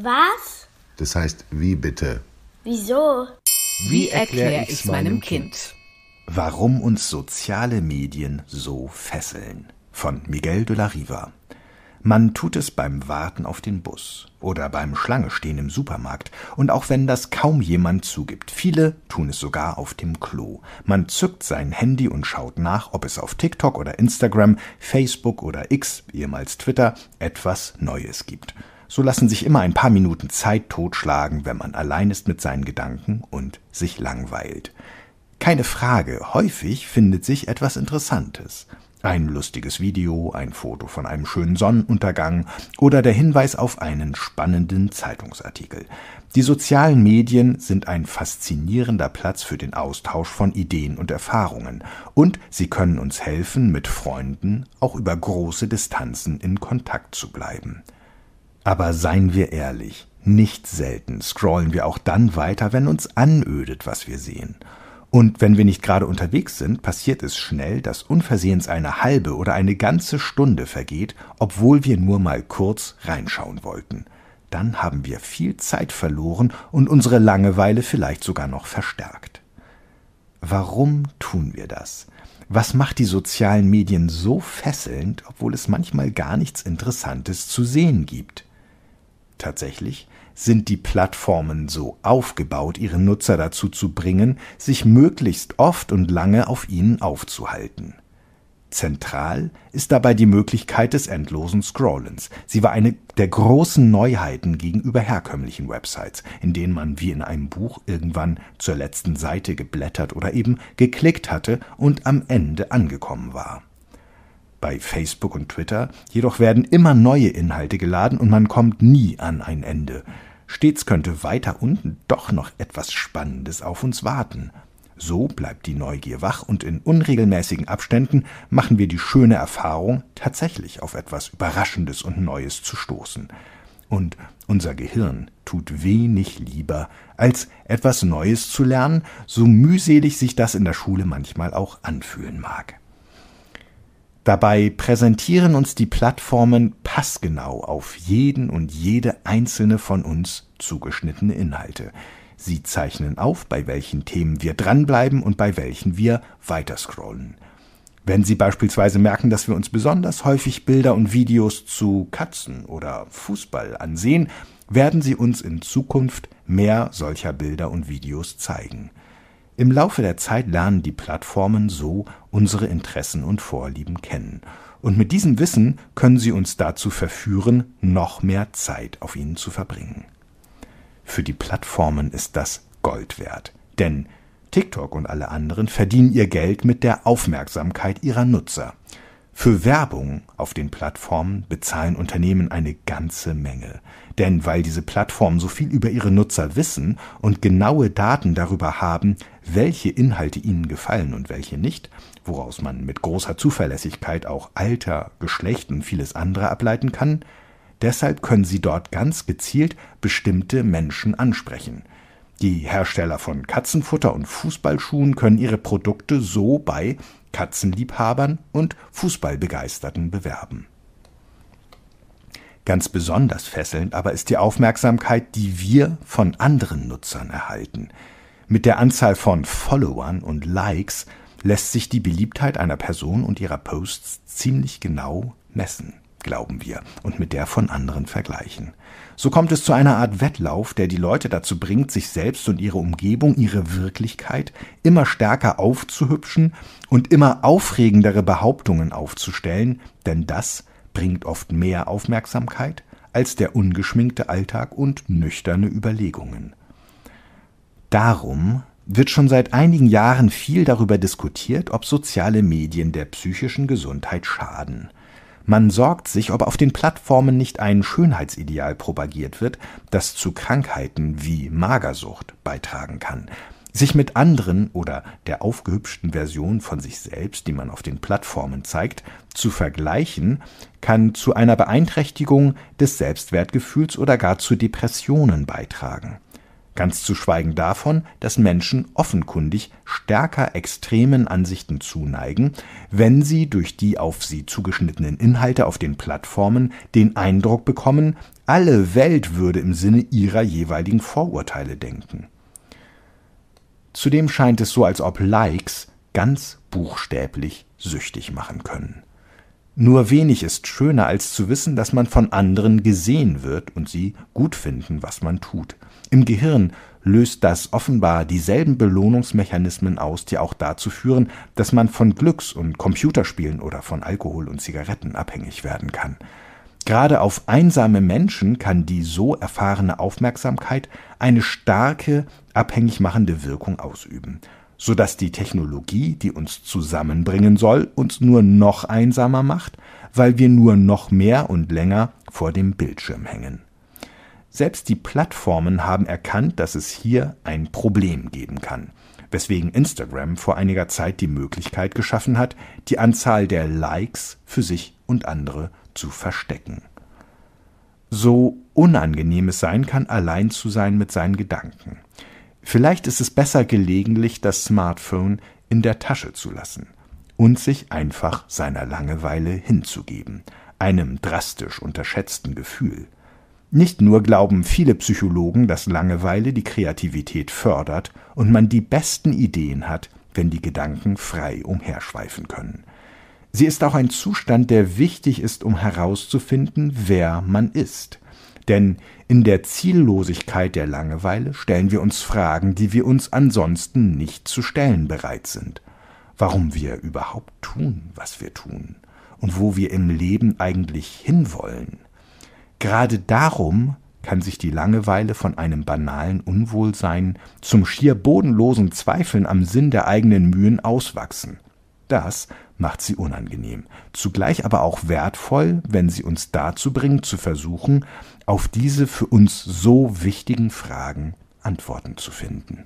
Was? Das heißt, wie bitte? Wieso? Wie erkläre ich meinem Kind? Warum uns soziale Medien so fesseln? Von Miguel de la Riva. Man tut es beim Warten auf den Bus oder beim Schlangestehen im Supermarkt, und auch wenn das kaum jemand zugibt, viele tun es sogar auf dem Klo. Man zückt sein Handy und schaut nach, ob es auf TikTok oder Instagram, Facebook oder X, ehemals Twitter, etwas Neues gibt. So lassen sich immer ein paar Minuten Zeit totschlagen, wenn man allein ist mit seinen Gedanken und sich langweilt. Keine Frage, häufig findet sich etwas Interessantes. Ein lustiges Video, ein Foto von einem schönen Sonnenuntergang oder der Hinweis auf einen spannenden Zeitungsartikel. Die sozialen Medien sind ein faszinierender Platz für den Austausch von Ideen und Erfahrungen, und sie können uns helfen, mit Freunden auch über große Distanzen in Kontakt zu bleiben. Aber seien wir ehrlich, nicht selten scrollen wir auch dann weiter, wenn uns anödet, was wir sehen. Und wenn wir nicht gerade unterwegs sind, passiert es schnell, dass unversehens eine halbe oder eine ganze Stunde vergeht, obwohl wir nur mal kurz reinschauen wollten. Dann haben wir viel Zeit verloren und unsere Langeweile vielleicht sogar noch verstärkt. Warum tun wir das? Was macht die sozialen Medien so fesselnd, obwohl es manchmal gar nichts Interessantes zu sehen gibt? Tatsächlich sind die Plattformen so aufgebaut, ihre Nutzer dazu zu bringen, sich möglichst oft und lange auf ihnen aufzuhalten. Zentral ist dabei die Möglichkeit des endlosen Scrollens. Sie war eine der großen Neuheiten gegenüber herkömmlichen Websites, in denen man wie in einem Buch irgendwann zur letzten Seite geblättert oder eben geklickt hatte und am Ende angekommen war. Bei Facebook und Twitter jedoch werden immer neue Inhalte geladen und man kommt nie an ein Ende. Stets könnte weiter unten doch noch etwas Spannendes auf uns warten. So bleibt die Neugier wach und in unregelmäßigen Abständen machen wir die schöne Erfahrung, tatsächlich auf etwas Überraschendes und Neues zu stoßen. Und unser Gehirn tut wenig lieber, als etwas Neues zu lernen, so mühselig sich das in der Schule manchmal auch anfühlen mag. Dabei präsentieren uns die Plattformen passgenau auf jeden und jede einzelne von uns zugeschnittene Inhalte. Sie zeichnen auf, bei welchen Themen wir dranbleiben und bei welchen wir weiterscrollen. Wenn Sie beispielsweise merken, dass wir uns besonders häufig Bilder und Videos zu Katzen oder Fußball ansehen, werden Sie uns in Zukunft mehr solcher Bilder und Videos zeigen. Im Laufe der Zeit lernen die Plattformen so unsere Interessen und Vorlieben kennen. Und mit diesem Wissen können sie uns dazu verführen, noch mehr Zeit auf ihnen zu verbringen. Für die Plattformen ist das Gold wert, denn TikTok und alle anderen verdienen ihr Geld mit der Aufmerksamkeit ihrer Nutzer. Für Werbung auf den Plattformen bezahlen Unternehmen eine ganze Menge. Denn weil diese Plattformen so viel über ihre Nutzer wissen und genaue Daten darüber haben, welche Inhalte ihnen gefallen und welche nicht, woraus man mit großer Zuverlässigkeit auch Alter, Geschlecht und vieles andere ableiten kann, deshalb können sie dort ganz gezielt bestimmte Menschen ansprechen. Die Hersteller von Katzenfutter und Fußballschuhen können ihre Produkte so bei Katzenliebhabern und Fußballbegeisterten bewerben. Ganz besonders fesselnd aber ist die Aufmerksamkeit, die wir von anderen Nutzern erhalten. Mit der Anzahl von Followern und Likes lässt sich die Beliebtheit einer Person und ihrer Posts ziemlich genau messen glauben wir, und mit der von anderen vergleichen. So kommt es zu einer Art Wettlauf, der die Leute dazu bringt, sich selbst und ihre Umgebung, ihre Wirklichkeit immer stärker aufzuhübschen und immer aufregendere Behauptungen aufzustellen, denn das bringt oft mehr Aufmerksamkeit als der ungeschminkte Alltag und nüchterne Überlegungen. Darum wird schon seit einigen Jahren viel darüber diskutiert, ob soziale Medien der psychischen Gesundheit schaden. Man sorgt sich, ob auf den Plattformen nicht ein Schönheitsideal propagiert wird, das zu Krankheiten wie Magersucht beitragen kann. Sich mit anderen oder der aufgehübschten Version von sich selbst, die man auf den Plattformen zeigt, zu vergleichen, kann zu einer Beeinträchtigung des Selbstwertgefühls oder gar zu Depressionen beitragen Ganz zu schweigen davon, dass Menschen offenkundig stärker extremen Ansichten zuneigen, wenn sie durch die auf sie zugeschnittenen Inhalte auf den Plattformen den Eindruck bekommen, alle Welt würde im Sinne ihrer jeweiligen Vorurteile denken. Zudem scheint es so, als ob Likes ganz buchstäblich süchtig machen können. Nur wenig ist schöner, als zu wissen, dass man von anderen gesehen wird und sie gut finden, was man tut – im Gehirn löst das offenbar dieselben Belohnungsmechanismen aus, die auch dazu führen, dass man von Glücks und Computerspielen oder von Alkohol und Zigaretten abhängig werden kann. Gerade auf einsame Menschen kann die so erfahrene Aufmerksamkeit eine starke, abhängig machende Wirkung ausüben, so dass die Technologie, die uns zusammenbringen soll, uns nur noch einsamer macht, weil wir nur noch mehr und länger vor dem Bildschirm hängen selbst die Plattformen haben erkannt, dass es hier ein Problem geben kann, weswegen Instagram vor einiger Zeit die Möglichkeit geschaffen hat, die Anzahl der Likes für sich und andere zu verstecken. So unangenehm es sein kann, allein zu sein mit seinen Gedanken. Vielleicht ist es besser gelegentlich, das Smartphone in der Tasche zu lassen und sich einfach seiner Langeweile hinzugeben, einem drastisch unterschätzten Gefühl. Nicht nur glauben viele Psychologen, dass Langeweile die Kreativität fördert und man die besten Ideen hat, wenn die Gedanken frei umherschweifen können. Sie ist auch ein Zustand, der wichtig ist, um herauszufinden, wer man ist. Denn in der Ziellosigkeit der Langeweile stellen wir uns Fragen, die wir uns ansonsten nicht zu stellen bereit sind. Warum wir überhaupt tun, was wir tun und wo wir im Leben eigentlich hinwollen. Gerade darum kann sich die Langeweile von einem banalen Unwohlsein zum schier bodenlosen Zweifeln am Sinn der eigenen Mühen auswachsen. Das macht sie unangenehm, zugleich aber auch wertvoll, wenn sie uns dazu bringt, zu versuchen, auf diese für uns so wichtigen Fragen Antworten zu finden.